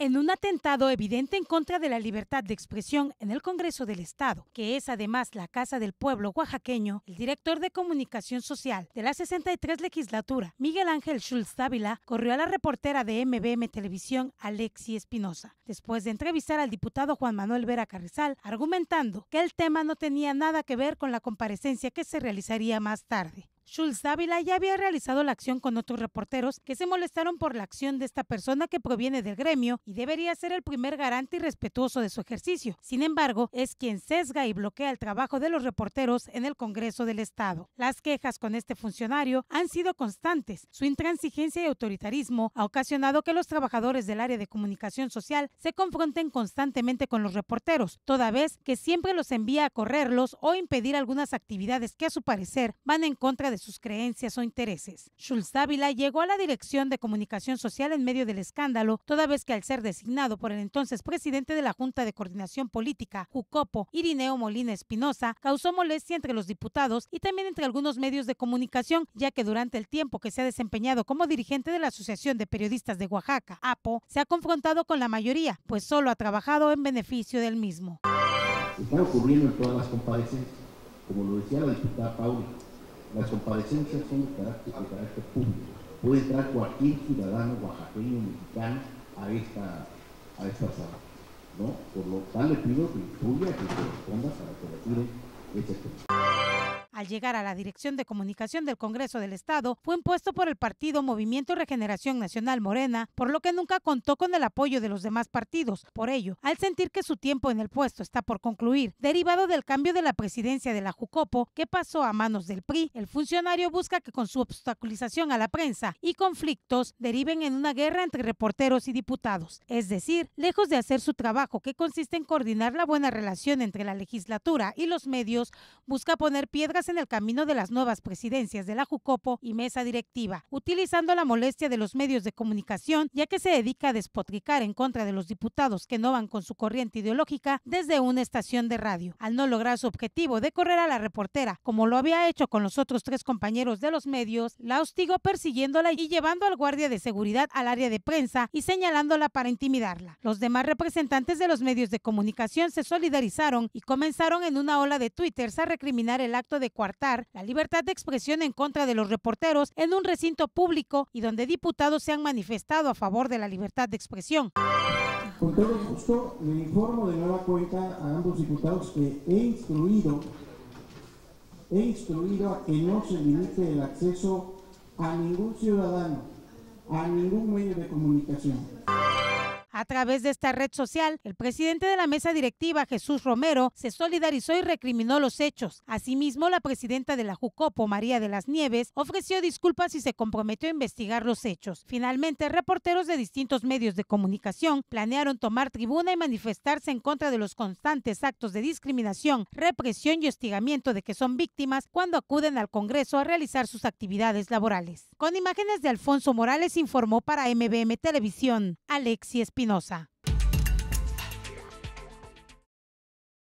En un atentado evidente en contra de la libertad de expresión en el Congreso del Estado, que es además la Casa del Pueblo oaxaqueño, el director de Comunicación Social de la 63 legislatura, Miguel Ángel Schulz Dávila, corrió a la reportera de MBM Televisión, Alexi Espinosa, después de entrevistar al diputado Juan Manuel Vera Carrizal, argumentando que el tema no tenía nada que ver con la comparecencia que se realizaría más tarde. Schulz Dávila ya había realizado la acción con otros reporteros que se molestaron por la acción de esta persona que proviene del gremio y debería ser el primer garante y respetuoso de su ejercicio. Sin embargo, es quien sesga y bloquea el trabajo de los reporteros en el Congreso del Estado. Las quejas con este funcionario han sido constantes. Su intransigencia y autoritarismo ha ocasionado que los trabajadores del área de comunicación social se confronten constantemente con los reporteros, toda vez que siempre los envía a correrlos o impedir algunas actividades que a su parecer van en contra de sus creencias o intereses. Schulz Dávila llegó a la Dirección de Comunicación Social en medio del escándalo, toda vez que al ser designado por el entonces presidente de la Junta de Coordinación Política, Jucopo, Irineo Molina Espinosa, causó molestia entre los diputados y también entre algunos medios de comunicación, ya que durante el tiempo que se ha desempeñado como dirigente de la Asociación de Periodistas de Oaxaca, APO, se ha confrontado con la mayoría, pues solo ha trabajado en beneficio del mismo. Están ocurriendo en todas las comparecencias, como lo decía la diputada Paula las comparecencias son de carácter, público. Puede entrar cualquier ciudadano oaxaqueño mexicano a esta, sala. Por lo tanto, le pido que incluya que corresponda para que retire este tema. Al llegar a la Dirección de Comunicación del Congreso del Estado, fue impuesto por el partido Movimiento Regeneración Nacional Morena, por lo que nunca contó con el apoyo de los demás partidos. Por ello, al sentir que su tiempo en el puesto está por concluir, derivado del cambio de la presidencia de la Jucopo, que pasó a manos del PRI, el funcionario busca que con su obstaculización a la prensa y conflictos deriven en una guerra entre reporteros y diputados. Es decir, lejos de hacer su trabajo, que consiste en coordinar la buena relación entre la legislatura y los medios, busca poner piedras en el camino de las nuevas presidencias de la Jucopo y mesa directiva, utilizando la molestia de los medios de comunicación, ya que se dedica a despotricar en contra de los diputados que no van con su corriente ideológica desde una estación de radio. Al no lograr su objetivo de correr a la reportera, como lo había hecho con los otros tres compañeros de los medios, la hostigó persiguiéndola y llevando al guardia de seguridad al área de prensa y señalándola para intimidarla. Los demás representantes de los medios de comunicación se solidarizaron y comenzaron en una ola de twitters a recriminar el acto de coartar la libertad de expresión en contra de los reporteros en un recinto público y donde diputados se han manifestado a favor de la libertad de expresión. Con todo gusto le informo de nueva cuenta a ambos diputados que he instruido, he instruido a que no se limite el acceso a ningún ciudadano, a ningún medio de comunicación. A través de esta red social, el presidente de la mesa directiva, Jesús Romero, se solidarizó y recriminó los hechos. Asimismo, la presidenta de la Jucopo, María de las Nieves, ofreció disculpas y se comprometió a investigar los hechos. Finalmente, reporteros de distintos medios de comunicación planearon tomar tribuna y manifestarse en contra de los constantes actos de discriminación, represión y hostigamiento de que son víctimas cuando acuden al Congreso a realizar sus actividades laborales. Con imágenes de Alfonso Morales informó para MBM Televisión, Alexi Espinosa. Espinosa.